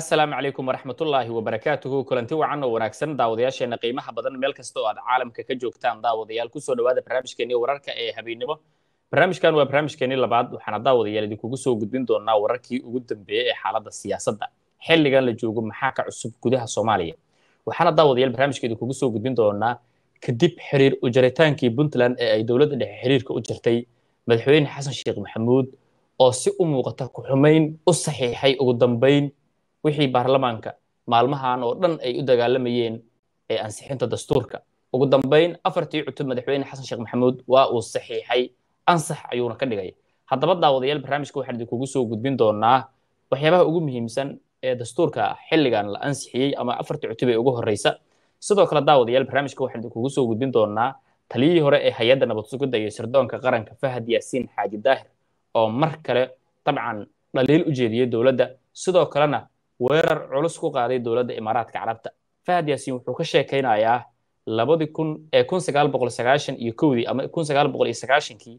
assalaamu calaykum waraxmatullaahi wabarakaatuhu kulanti wacan oo wanaagsan daawadayaasheena qiimaha badan meel kasta oo aad caalamka ka joogtaan daawadayaal kusoo dhawaada barnaamijkeeni wararka ee habeennimo barnaamijkan waa barnaamijkeeni labaad waxaana daawadayaal idinkugu soo gudbin doonaa wararkii ugu dambeeyey ee xaaladda siyaasadda xilligan la joogo maxaa ka cusub gudaha soomaaliya waxaana daawadayaal barnaamijka idinkugu soo gudbin doonaa kadib xiriir u jaritaankii puntland ee ay dowladda dhexe xiriirka u jirtay madaxweyne xasan sheekh maxamuud oo si u muuqata ku xumayn u saxiixay ugu dambeyn wixii baarlamaanka maalmahan oo dhan ay u dagaalamayeen ee ansixinta dastuurka ugu dambeyn afartii cutub madaxweyne xasan sheekh maxamuud waa uu saxiixay ansax ayuuna ka dhigay haddaba daawadayaal barnaamijka waxaan idinkugu soo gudbin doonaa waxyaabaha ugu muhiimsan ee dastuurka xilligan la ansixiyey ama afartii cutub ee ugu horreysa sidoo kale daawadayaal barnaamijka waxaan idinkugu soo gudbin doonaa taliyihii hore ee hay-adda nabadsugidda iyo sirdoonka qaranka fahad yaasiin xaaji daahir oo mar kale dabcan dhaliil u jeediyey dowladda sidoo kalena weerar culus ku qaaday dowladda imaaraadka carabta fahad yaasiin wuxuu ka sheekaynayaa labadii kun ee kun sagaal boqol sagaashan iyo kowdii ama kun sagaal boqol iyo sagaashankii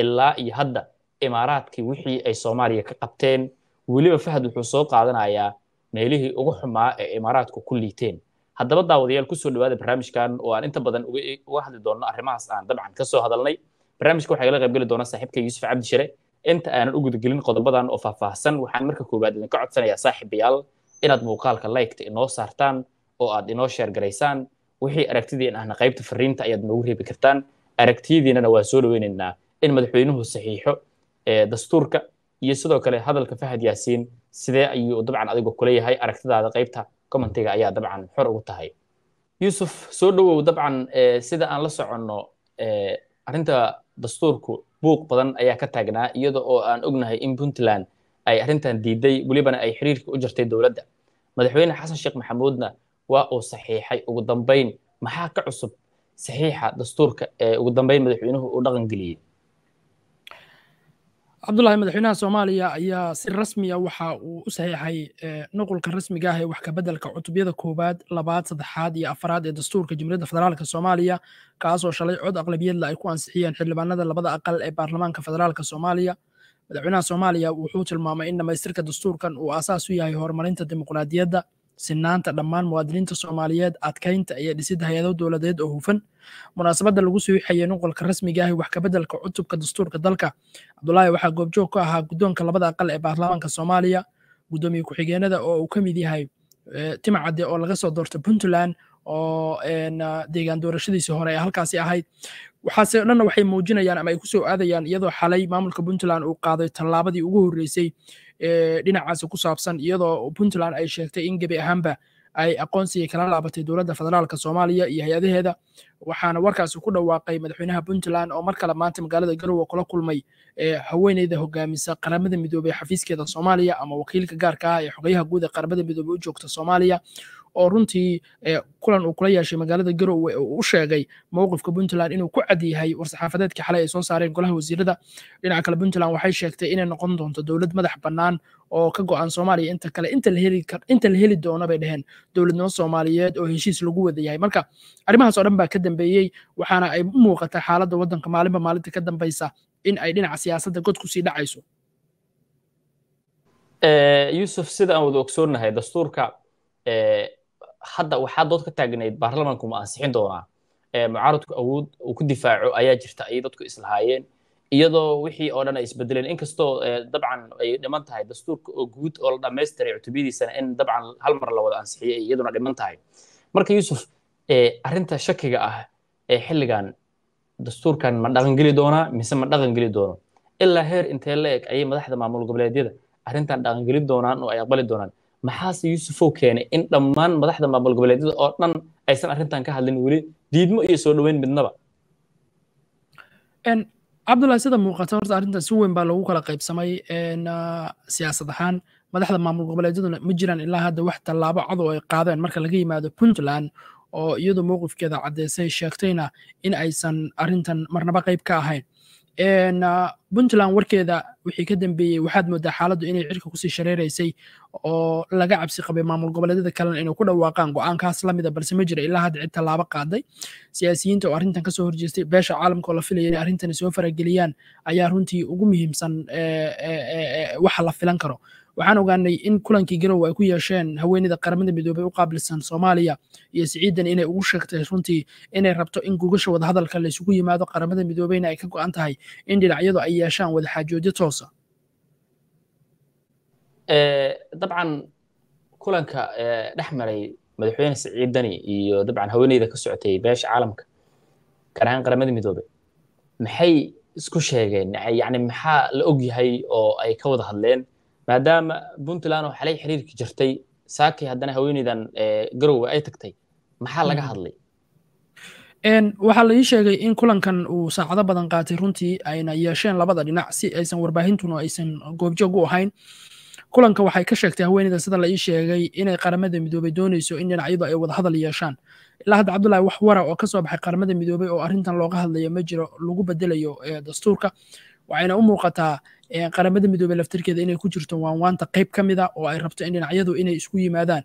ilaa iyo hadda imaaraadkii wixii ay soomaaliya ka qabteen weliba fahad wuxuu soo qaadanayaa meelihii ugu xumaa ee imaaraadku ku liiteen haddaba daawadayaal kusoo dhawaada barnaamijkan oo aan inta badan uga hadli doonno arrimahaas aan dabcan ka soo hadalnay barnaamijka waxaa igala geli doona saaxiibka yuusuf cabdishire inta aanan u gudagelin qodobadan oo faahfaahsan waxaan marka koowaad idinka codsanayaa saaxiibayaal inaad muuqaalka laygta inoo saartaan oo aad inoo sheergaraysaan wixii aragtidiin ahna qaybta fariinta ayaad noogu reebi kartaan aragtiyadiinana waan soo dhaweynaynaa in madaxweynuhu saxiixo eh, dastuurka iyo sidoo kale hadalka fahad yaasiin sidee ayuu dabcan adigu kuleeyahay aragtidaada qaybta commentiga ayaa dabcan xor ugu tahay yuusuf soo dhowow dabcan eh, sida aan la soconno eh, arrinta dastuurku buuq badan ayaa ka taagnaa iyada oo aan ognahay in puntland ay arrintan diiday welibana ay xiriirka u jirtay dowladda madaxweyne xasan sheekh maxamuudna waa uu saxiixay ugu dambeyn maxaa ka cusub saxiixa dastuurka ee ugu dambeyn madaxweynuhu uu dhaqan geliyey cabdullahi madaxweynaha soomaaliya ayaa si rasmi a ah waxa uu u saxeixay eh, nuqulka rasmiga ah ee wax kabedelka cutubyada koowaad labaad saddexaad iyo afaraad ee dastuurka jamhuuriyadda federaalka soomaaliya kaasoo shalay cod aqlabiyadla ay ku ansixiyeen xildhibaanada labada aqal ee baarlamaanka federaalka soomaaliya madaxweynaha soomaaliya wuxuu tilmaamay in dhamaystirka dastuurkan uu aasaas u yahay horumarinta dimuqraadiyadda sinaanta dhammaan muwaadiniinta soomaaliyeed adkaynta iyo dhisidda hay-ado dowladeed oo hufan munaasabadda lagu sawiixayay nuqolka rasmiga ahi wax cutubka dastuurka dalka cabdulaahi waxaa goobjoog ka ahaa guddoonka labada aqal ee baarlamaanka soomaaliya guddoomiye ku-xigeenada oo uu ka mid yahay eh, timcadde oo laga soo doortay puntland oo ah, deegaan doorashadiisii hore ee halkaasi ahayd waxaase dhanna waxay muujinayaan ama ay ku aadayaan iyadoo xalay maamulka puntland uu qaaday tallaabadii ugu horreysay dhinacaasi ku saabsan iyadoo puntland ay sheegtay in gebi ahaanba ay aqoonsiga kala laabatay dowladda federaalka soomaaliya iyo hay-adaheeda waxaana warkaasi ku dhawaaqay madaxweynaha puntland oo mar kale maanta magaalada garowe kula kulmay haweeneyda hogaamisa qaramada midoobey xafiiskeeda soomaaliya ama wakiilka gaarka ah ee xogeyaha guud ee qaramada midoobey u joogta soomaaliya oo runtii e, kulan uu kula yeeshay magaalada garowe u sheegay mowqifka puntland inuu ku cadyahay yahay war-saxaafadeedka xalay ay soo saareen golaha wasiirada dhinaca kale puntland waxay sheegtay inay noqon doonto dowlad madax bannaan oo ka go'an soomaaliya inta kale inta la heli doono bay dheheen dowladnimo soomaaliyeed oo heshiis lagu wada yahay marka arrimahaas oo dhan baa ka dambeeyey waxaana ay u muuqata xaaladda waddanka maalinba maalinta ka dambaysa in ay dhinaca siyaasadda god kusii dhacayso e, yuusuf sida aan wada ogsoonahay dastuurka e, hadda waxaa dood ka taagnayd baarlamanku ma ansixin doonaa mucaaradku awood uu ku difaaco ayaa jirta ayay dadku islahaayeen iyadoo wixii oo dhan ay isbedeleen inkastoo dabcan ay dhiman tahay dastuurka oo guud oo la dhamaystiray cutubiyadiisana in dabcan hal mar la wada ansixiyey iyaduna dhiman tahay marka yuusuf arrinta shakiga ah ee xilligan dastuurkan ma dhaqangeli doonaa mise ma dhaqangeli doono ilaa heer intee la eg ayay madaxda maamul goboleedyada arrintan dhaqangeli doonaan oo ay aqbali doonaan maxaase yuusufow keenay in dhammaan madaxda maamul goboleedyada oo dhan aysan arrintan ka hadlin weli diidmo iyo soo dhaweyn midnaba cabdullahi sida muuqata horta arrintan si weyn baa loogu kala qaybsamay ah, siyaasad ahaan madaxda maamul goboleedyaduna ma jiraan ilaa hadda wax tallaabo cadow ay qaadeen marka laga yimaado puntland oo iyadu mowqifkeeda caddeysay sheegtayna in aysan arrintan marnaba qayb ka ahayn Ah, puntland warkeeda wixii ka dambeeyey waxaad moodaa xaaladdu inay cirka kusii shareeraysay oo laga cabsi qabay maamul goboleedyada kalena inay ku dhawaaqaan go-aankaas go'aankaas lamida balse ma jira ilaa hadda cid tallaabo qaaday siyaasiyiinta oo arrintan kasoo horjeestay beesha caalamka oo la filaya inay arrintani soo farageliyaan ayaa runtii ugu muhiimsan eh, eh, eh, waxa la filan karo waxaan ogaanay in kulankii garow ay ku yeesheen haweenida qaramada midoobey u qaabilsan soomaaliya iyo siciidan inay ugu sheegtay runtii inay rabto in gugasha wadahadalka laysugu yimaado qaramada midoobeyna ay ka go'an tahay in dhinacyadu ay yeeshaan wadaxaajoodyo toosa eh, dabcan kulanka eh, dhex maray madaxweyne siciidani iyo dabcan haweeneyda ka socotay beesha caalamka gaar ahaan qaramada midoobe maxay isku sheegeen yani maxaa la og yahay oo ay ka wada hadleen maadaama puntland oo xalay xiriirka jirtay saakii haddana haweeneydan garowga ay tagtay maxaa laga mm. hadlay waxaa la ii sheegay in kulankan uu saacado badan qaatay runtii ayna yeesheen labada dhinac si aysan warbaahintuna aysan goobjoog u ahayn kulanka waxay ka sheegtay haweeneyda sida la ii sheegay inay qaramada midoobay doonayso in dhinacyadu ay wada yeeshaan ilaa hadda cabdullahi wax wara oo ka baxay qaramada midoobay oo arrintan looga hadlaya ma jiro lagu bedelayo dastuurka waxayna u muuqataa eh, qaramada midoobe laftarkeeda inay ku jirto waanwaanta qayb ka mid a oo ay rabto in dhinacyadu inay isku yimaadaan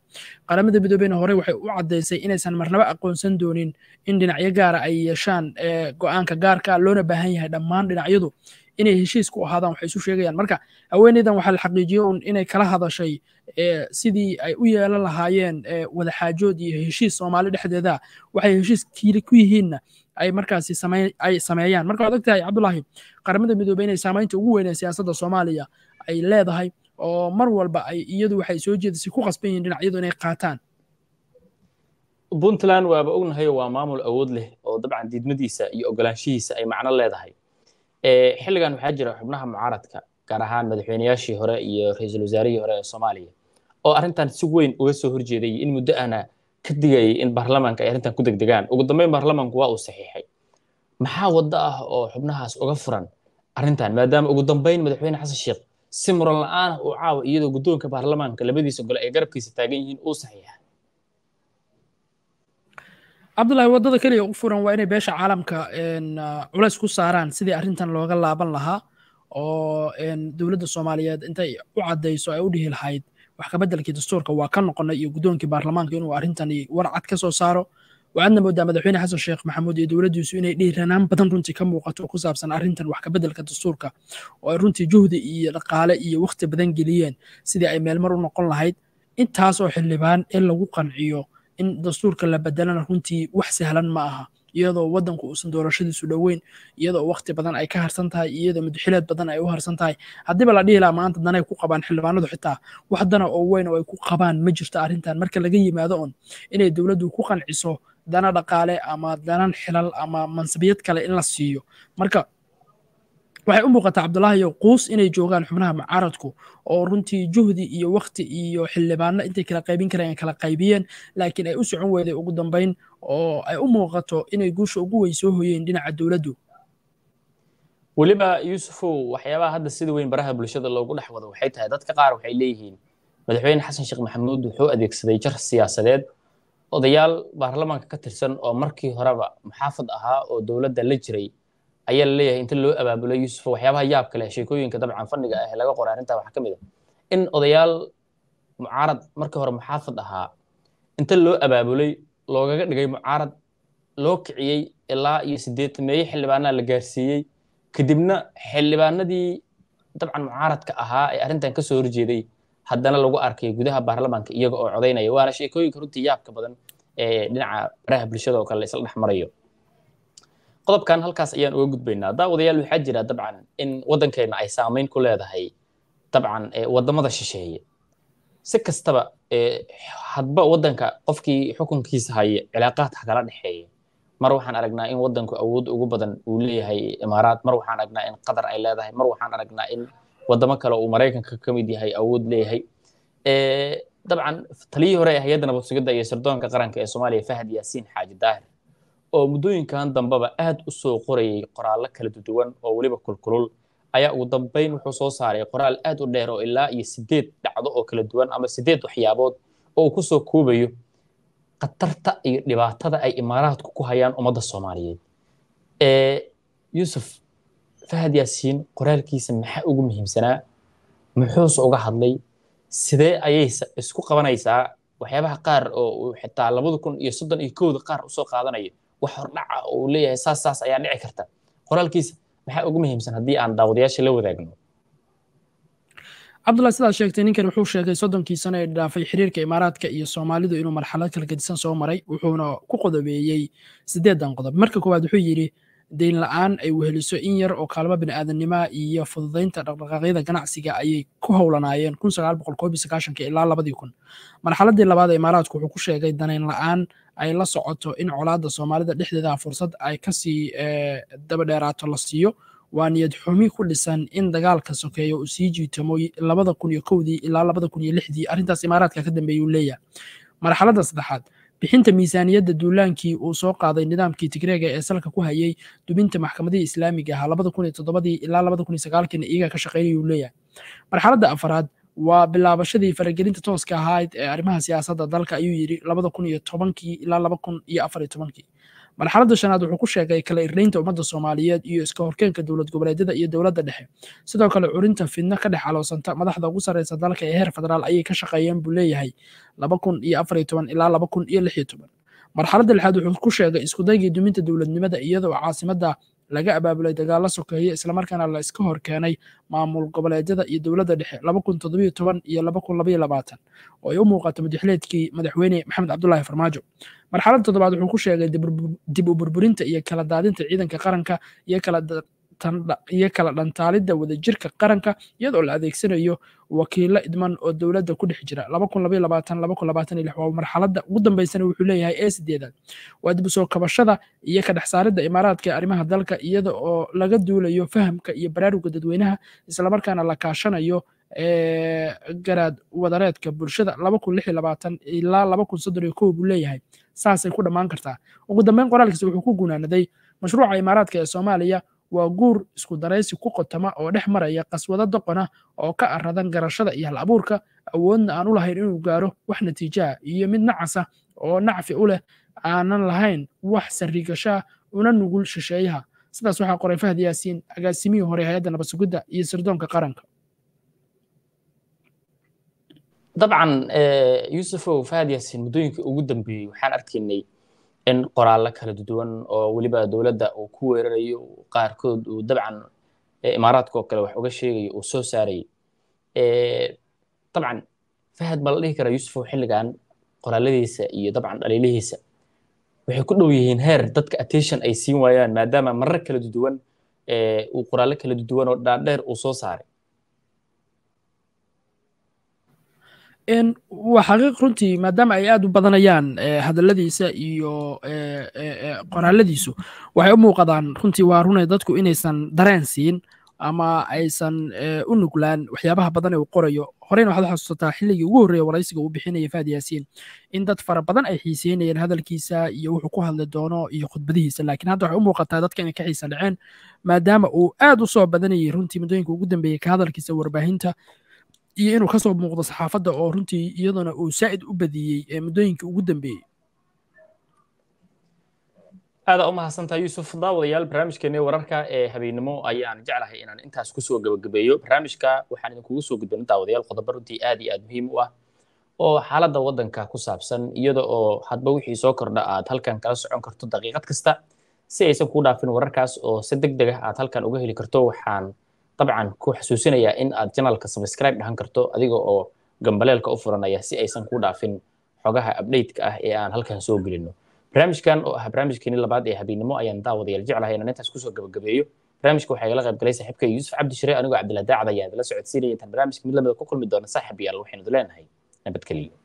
qaramada midoobeyna horey waxay u caddaysay inaysan marnabo aqoonsan doonin in dhinacyo gaara ah ay yeeshaan eh, go-aanka gaarka ah loona baahan yahay dhammaan dhinacyadu inay heshiisku ahaadaan waxay isu sheegayaan marka haweeneydan waxaa la xaqiijiyey un inay kala hadashay sidii ay u yeelan lahaayeen wadaxaajood iyo heshiis soomaali dhexdeeda waxay heshiis kiili ku yihiinna ay markaasi ay sameeyaan marka waad ogtahay cabdulaahi qaramada midoobey inay saamaynta ugu weynee siyaasadda soomaaliya ay leedahay oo mar walba ay iyadu waxay soo jeedisay ku qasban yihiin dhinacyadu inay qaataan puntland waaba ognahay waa maamul awood leh oo dabcan diidmadiisa iyo ogolaanshihiisa ay macno leedahay xilligan waxaa jira xubnaha mucaaradka gaar ahaan madaxweyneyaashii hore iyo ra-iisul wasaarihii hore ee soomaaliya oo arrintan si weyn uga soo horjeeday in muddo ana ka digayay in baarlamaanka ay arrintan ku degdegaan ugu dambeyn baarlamaanku waa uu saxiixay maxaa waddo ah oo xubnahaas uga furan arrintan maadaama ugu dambeyn madaxweyne xasan sheekh si muran la aanah uu caawa iyadoo guddoonka baarlamaanka labadiisa gole ay garabkiisa taagan yihiin uu saxiixay cabdullahi waddada keliya ugu furan waa inay beesha caalamka culeys ku saaraan sidii arrintan looga laaban lahaa oo dowladda soomaaliyeed intay u caddayso ay u dhihi lahayd wax kabeddelkii dastuurka waa ka noqonay iyo guddoonkii baarlamaanka inuu arrintani war cad ka soo saaro waxaadna moodaa madaxweyne xasan sheekh maxamuud iyo dowladdiisu inay dhiiranaan badan runtii ka muuqato ku saabsan arrintan wax kabeddelka dastuurka oo ay runtii juhdi iyo dhaqaale iyo wakhti badan geliyeen sidii ay meelmar u noqon lahayd intaasoo xildhibaan ee lagu qanciyo in dastuurka la bedelana runtii wax sahlan ma aha iyadoo wadanku uusan doorashadiisu dhoweyn iyadoo waqti badan ay ka harsan tahay iyadoo mudxileed badan ay u harsan tahay haddiiba la dhihi laha maanta danay ku qabaan xildhibaanadu xitaa wax dana oo weyn oo ay ku qabaan ma jirto arrintan marka laga yimaado on inay dowladdu ku qanciso dana dhaqaale ama danan xilal ama mansabiyad kale in la siiyo marka waxay u muuqataa cabdulaahi iyo quus inay joogaan xubnaha mucaaradku oo runtii juhdi iyo wakhti iyo xildhibaanno intay kala qaybin kareen kala qaybiyeen laakiin ay u socon weyday ugu dambeyn oo ay u muuqato inay guusha ugu weyn soo hoyeen dhinaca dowladdu weliba yuusufow waxyaabaha hadda sida weyn baraha bulshada loogu dhex wado waxay tahay dadka qaar waxay leeyihiin madaxweyne xasan sheekh maxamuud wuxuu adeegsaday jar siyaasadeed odayaal baarlamaanka ka tirsan oo markii horeba muxaafad ahaa oo dowladda la jiray ayaa laleeyahay inta loo abaabulo yuusuf waxyaabaha yaabka leh sheekooyinka dabcan fanniga ah laga qoray arrintaa waxaa ka mid a ah in odayaal mucaarad markii hore muxaafad ahaa inta loo abaabulay loogaga dhigay mucaarad loo kiciyey ilaa iyo siddeetameeye xildhibaanaa la gaarsiiyey kadibna xildhibaanadii dabcan mucaaradka ahaa ee arrintan ka soo horjeeday haddana lagu arkay gudaha baarlamaanka iyaga oo codaynaya waana sheekooyinka runtii yaabka badan ee dhinaca baraha bulshada oo kale la isla dhex marayo qodobkan halkaas ayaan uga gudbaynaa daawadayaal waxaa jira dabcan in waddankeena ay saamayn ku leedahay dabcan wadamada shisheeye si kastaba hadba waddanka qofkii xukunkiisa haya cilaaqaadka kala dhexeeya mar waxaan aragnaa in waddanku awood ugu badan uu leeyahay imaaraad mar waxaan aragnaa in qatar ay leedahay mar waxaan aragnaa in wadamo kale uu maraykanka ka mid yahay awood leeyahay dabcan taliyihii hore ee hay-adda nabadsugyadda iyo sirdoonka qaranka ee soomaaliya fahad yaasiin xaaji daahir oo muddooyinkan dambeba aad u soo qorayay qoraallo kala duwan oo weliba kulkulul ayaa ugu dambeyn wuxuu soo saaray qoraal aad u dheer oo ilaa iyo sideed dhacdo oo kala duwan ama sideed waxyaabood oo uu ku soo koobayo khatarta iyo dhibaatada ay imaaraadku ku hayaan ummadda soomaaliyeed yuusuf fahad yaasiin qoraalkiisa maxaa ugu muhiimsanaa muxuuse uga hadlay sidee ayay isku qabanaysaa waxyaabaha qaar oo uu xitaa labada kun iyo soddon iyo kowda qaar usoo qaadanayo wax hordhaca uu leeyahay saas saas ayaa dhici karta qoraalkiisa maxaa ugu muhiimsan haddii aan daawadayaasha la wadaagno cabdullahi sidaad sheegtay ninkan wuxuu sheegay soddonkii sano ee dhaafay xiriirka imaaraadka iyo soomaalidu inuu marxalad kala gedisan soo maray wuxuuna ku qodobeeyey siddeedan qodob marka koowaad wuxuu yidhi deyn la'aan ay weheliso in yar oo kaalmo bini'aadannimaa iyo fududaynta dhaqdhaqaaqyada ganacsiga ayay ku howlanaayeen kun sagaal boqol koob iyo sagaashanka ilaa labadii kun marxaladdii labaad ee imaaraadku wuxuu ku sheegay danayn la'aan ay la socoto in colaadda soomaalida dhexdeedaha fursad ay kasii eh, dabadheeraato la siiyo waa niyad xumi ku dhisan in dagaalka sokeeya uu sii jiitamo labada kun iyo kowdii ilaa labada kun iyo lixdii arrintaas imaaraadka ka dambeeya leeyahay marxaladda saddexaad bixinta miisaaniyadda duulaankii uu soo qaaday nidaamkii tigreega ee salka ku hayay dubinta maxkamadihii islaamiga ahaa labada kun iyo toddobadii ilaa labada kun iyo sagaalkiina iyaga ka shaqeynaya leeyahay marxaladda afaraad waa bilaabashadii faragelinta tooska ahayd ee arrimaha siyaasadda dalka ayuu yidhi labada kun iyo tobankii ilaa laba kun iyo afar iyo tobankii marxaladda shanaad wuxuu ku sheegay kala irnaynta ummadda soomaaliyeed iyo iska horkeenka dowlad goboleedyada iyo dowladda dhexe sidoo kale curinta fidno ka dhex caloosanta madaxda ugu sarreysa dalka ee heer federaal ayay ka shaqeeyeen buu leeyahay laba kun iyo afar iyo toban ilaa laba kun iyo lix iyo toban marxaladda lixaad wuxuu ku sheegay iskudaygii duminta dowladnimada iyadoo caasimada laga abaabulay dagaalo sokeeye islamarkaana la iska hor keenay maamul goboleedyada iyo dowladda dhexe oo ay u muuqato mudixleedkii madaxweyne maxamed cabdulaahi farmaajo marxaladda toddobaad wuxuu ku sheegay dib u burburinta iyo kala daadinta ciidanka qaranka iyo kala iyo kala dhantaalidda wadajirka qaranka iyadoo la adeegsanayo wakiilo idman oo dowladda ku dhex jira waa marxaladda ugu dambaysana wuxuu leeyahay ee sideedaad waa dib usoo kabashada iyo ka dhex saaridda imaaraadka ee arrimaha dalka iyada oo laga duulayo fahamka iyo baraaruga dadweynaha islamarkaana la kaashanayo garaad wadareedka bulshada ilaa buu leeyahay saasay ku dhammaan kartaa ugu dambeyn qoraalkiisa wuxuu ku gunaanaday mashruuca imaaraadka ee soomaaliya waa guur isku daraysi ku qotama oo dhex maraya qaswado doqona oo ka aradan garashada iyo hal abuurka awoodna aan u lahayn inuu gaaro wax natiijaha iyo mid nacasa oo nacfi u leh aanan lahayn wax sarriigashaha ah una nugul shisheeyaha sidaas waxaa qoray fahad yaasiin agaasimihii hore hay-adda nabadsugidda iyo sirdoonka qaranka dabcan eh, yuusufow fahad yaasiin muddooyinkii ugu dambeeyey waxaan arkaynay in qoraallo kala duwan oo weliba dowladda uu ku weerarayo qaarkood uu dabcan imaaraadka oo kale wax uga sheegayo uu soo saarayay dabcan fahad ma la dhihi karaa yuusufow xilligan qoraaladiisa iyo dabcan dhaliilihiisa waxay ku dhow yihiin heer dadka attention ay siin waayaan maadaama marar kala duwan uu qoraallo kala duwan oo dhaadheer uu soo saaray waa xaqiiq runtii maadaama ay aad u badanayaan eh, hadaladiisa iyo eh, eh, qoraaladiisu waxay u muuqadaan runtii waa runay dadku inaysan dareen siin ama aysan u nuglaan waxyaabaha badan ee uu qorayo horeyna waxaad xasuusataa xilligii ugu horreeye waraysiga uu bixinaya faad yaasiin in dad fara badan ay xiiseynayeen hadalkiisa iyo wuxuu ku hadli doono iyo khudbadihiisa laakiin hadda waxay u muuqataa dadka inay ka xiisa dhaceen maadaama uu aad u soo badanayay runtii muddooyinka ugu dambeeyey ka hadalkiisa warbaahinta iyo inuu ka muuqdo saxaafadda oo runtii iyadana uu saa'id u badiyey ee muddooyinkai ugu dambeeyey aadaa u mahadsantaha yuusuf daawadayaal barnaamijkeeni wararka ee habeennimo ayaan jeclahay inaan intaas kusoo gebagabeeyo barnaamijka waxaan idinkugu soo gudbina daawadayaal qodobo runtii aad iyo aad muhiim u ah oo xaaladda waddanka ku saabsan iyada oo hadba wixii soo kordha aad halkan kala socon karto daqiiqad kasta si aysan kuu dhaafin wararkaas oo si deg deg ah aad halkan uga heli karto waxaan dabcan ku xusuusinayaa in aad janaalka subscribe dhahan karto adiga oo gambaleelka u furanaya si aysan ku dhaafin xogaha updateka ah ee aan halkan soo gelino barnaamijkan oo ah barnaamijkeeni labaad ee habeennimo ayaan daawadayaal jeclahay inaan intaas kusoo gabagabeeyo barnaamijka waxaa igala qayb galay saaxiibka yuusuf cabdi anigoo anigoo daacad ayaa idala socodsiinaya tan barnaamijka mid lamida ah ku kulmi doona saaxib yaal waxaynu leenahay nabadgeliyo